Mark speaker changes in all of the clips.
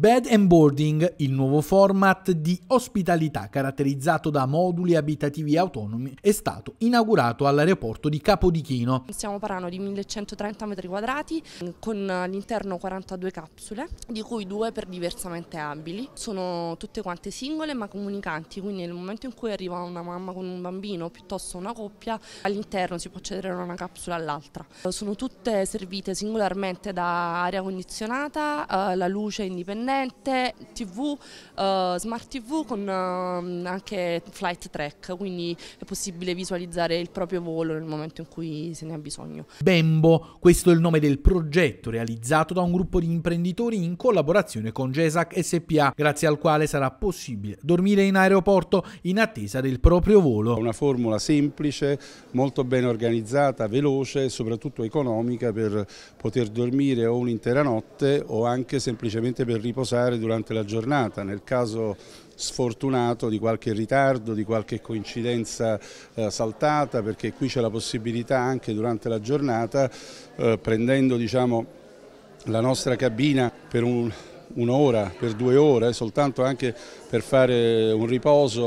Speaker 1: Bed and Boarding, il nuovo format di ospitalità caratterizzato da moduli abitativi autonomi, è stato inaugurato all'aeroporto di Capodichino.
Speaker 2: Stiamo parlando di 1130 metri quadrati con all'interno 42 capsule, di cui due per diversamente abili. Sono tutte quante singole ma comunicanti, quindi nel momento in cui arriva una mamma con un bambino piuttosto una coppia, all'interno si può accedere da una capsula all'altra. Sono tutte servite singolarmente da aria condizionata, eh, la luce indipendente componente tv, uh, eh, smart tv con uh, anche flight track, quindi è possibile visualizzare il proprio volo nel momento in cui se ne ha bisogno.
Speaker 1: Bembo, questo è il nome del progetto realizzato da un gruppo di imprenditori in collaborazione con GESAC SPA, grazie al quale sarà possibile dormire in aeroporto in attesa del
Speaker 3: proprio volo. Una formula semplice, molto ben organizzata, veloce e soprattutto economica per poter dormire o un'intera notte o anche semplicemente per riposare riposare durante la giornata, nel caso sfortunato di qualche ritardo, di qualche coincidenza eh, saltata, perché qui c'è la possibilità anche durante la giornata, eh, prendendo diciamo, la nostra cabina per un un'ora per due ore, soltanto anche per fare un riposo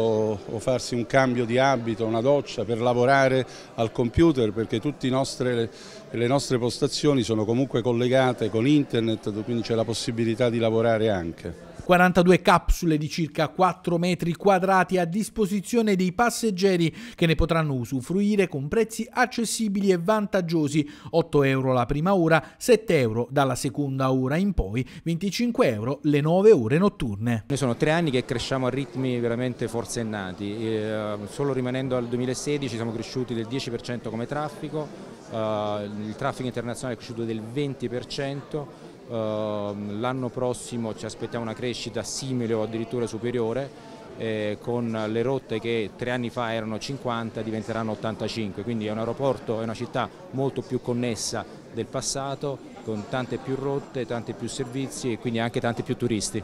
Speaker 3: o farsi un cambio di abito, una doccia, per lavorare al computer perché tutte le nostre postazioni sono comunque collegate con internet, quindi c'è la possibilità di lavorare anche.
Speaker 1: 42 capsule di circa 4 metri quadrati a disposizione dei passeggeri che ne potranno usufruire con prezzi accessibili e vantaggiosi 8 euro la prima ora, 7 euro dalla seconda ora in poi, 25 euro le 9 ore notturne.
Speaker 4: Noi sono tre anni che cresciamo a ritmi veramente forsennati, e, uh, solo rimanendo al 2016 siamo cresciuti del 10% come traffico, uh, il traffico internazionale è cresciuto del 20%, Ehm, l'anno prossimo ci aspettiamo una crescita simile o addirittura superiore eh, con le rotte che tre anni fa erano 50 diventeranno 85 quindi è un aeroporto, è una città molto più connessa del passato con tante più rotte, tanti più servizi e quindi anche tanti più turisti.